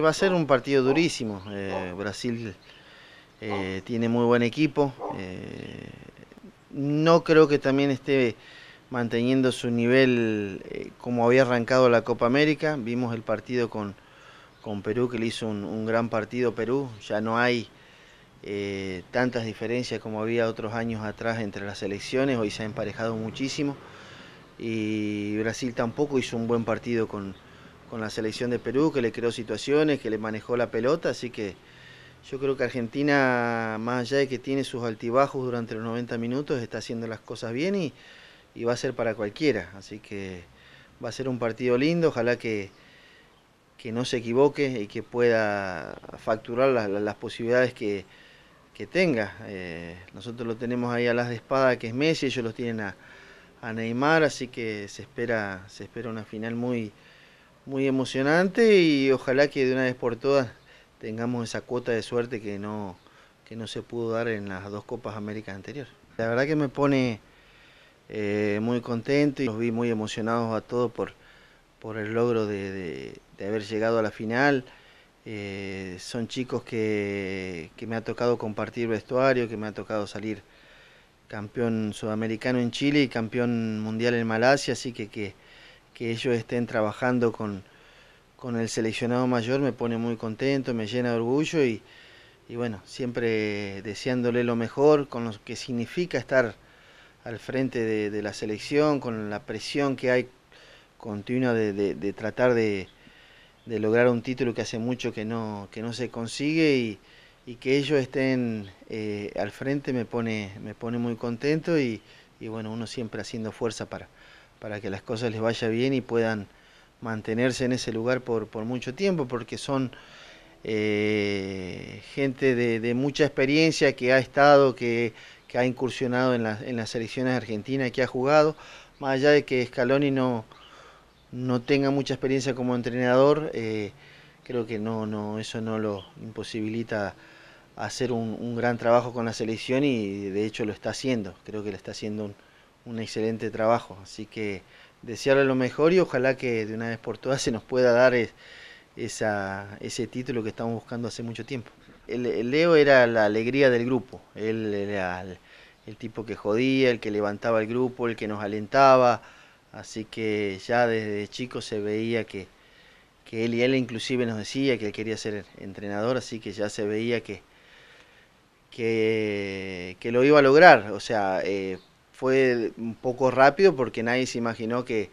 va a ser un partido durísimo. Eh, Brasil eh, tiene muy buen equipo. Eh, no creo que también esté manteniendo su nivel como había arrancado la Copa América. Vimos el partido con, Perú, que le hizo un, gran partido Perú. Ya no hay tantas diferencias como había otros años atrás entre las selecciones. Hoy se ha emparejado muchísimo. Y Brasil tampoco hizo un buen partido con con la selección de Perú, que le creó situaciones, que le manejó la pelota, así que yo creo que Argentina, más allá de que tiene sus altibajos durante los 90 minutos, está haciendo las cosas bien y, va a ser para cualquiera, así que va a ser un partido lindo, ojalá que, que no se equivoque y que pueda facturar las, posibilidades que, tenga. Eh, nosotros lo tenemos ahí a las de espada, que es Messi, ellos los tienen a, a Neymar, así que se espera, se espera una final muy, muy emocionante y ojalá que de una vez por todas tengamos esa cuota de suerte que no, que no se pudo dar en las dos Copas Américas anteriores. La verdad que me pone eh, muy contento y los vi muy emocionados a todos por, por el logro de, haber llegado a la final. Eh, son chicos que, que me ha tocado compartir vestuario, que me ha tocado salir campeón sudamericano en Chile y campeón mundial en Malasia, así que, que que ellos estén trabajando con, el seleccionado mayor me pone muy contento, me llena de orgullo y, bueno, siempre deseándole lo mejor con lo que significa estar al frente de, la selección, con la presión que hay continua de, de, tratar de, lograr un título que hace mucho que no, que no se consigue y, y que ellos estén eh, al frente me pone, me pone muy contento y bueno, uno siempre haciendo fuerza para, para que las cosas les vaya bien y puedan mantenerse en ese lugar por, mucho tiempo, porque son eh, gente de, mucha experiencia que ha estado, que, ha incursionado en, en las selecciones argentinas, que ha jugado, más allá de que Scaloni no, no tenga mucha experiencia como entrenador, eh, creo que no, no, eso no lo imposibilita hacer un, gran trabajo con la selección y de hecho lo está haciendo, creo que lo está haciendo un, un excelente trabajo. Así que desearle lo mejor y ojalá que de una vez por todas se nos pueda dar ese título que estamos buscando hace mucho tiempo. El, Leo era la alegría del grupo, él era el, tipo que jodía, el que levantaba el grupo, el que nos alentaba, así que ya desde chico se veía que, que él y él inclusive nos decía que él quería ser entrenador, así que ya se veía que, que, lo iba a lograr, o sea, eh, fue un poco rápido porque nadie se imaginó que,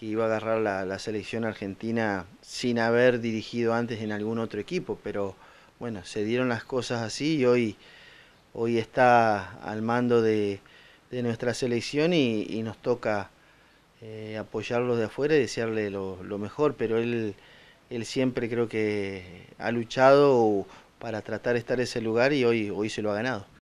iba a agarrar la, selección argentina sin haber dirigido antes en algún otro equipo, pero bueno, se dieron las cosas así y hoy, hoy está al mando de, nuestra selección y, nos toca eh, apoyarlos apoyarlo de afuera y desearle lo, mejor, pero él, él siempre creo que ha luchado para tratar de estar en ese lugar y hoy, hoy se lo ha ganado.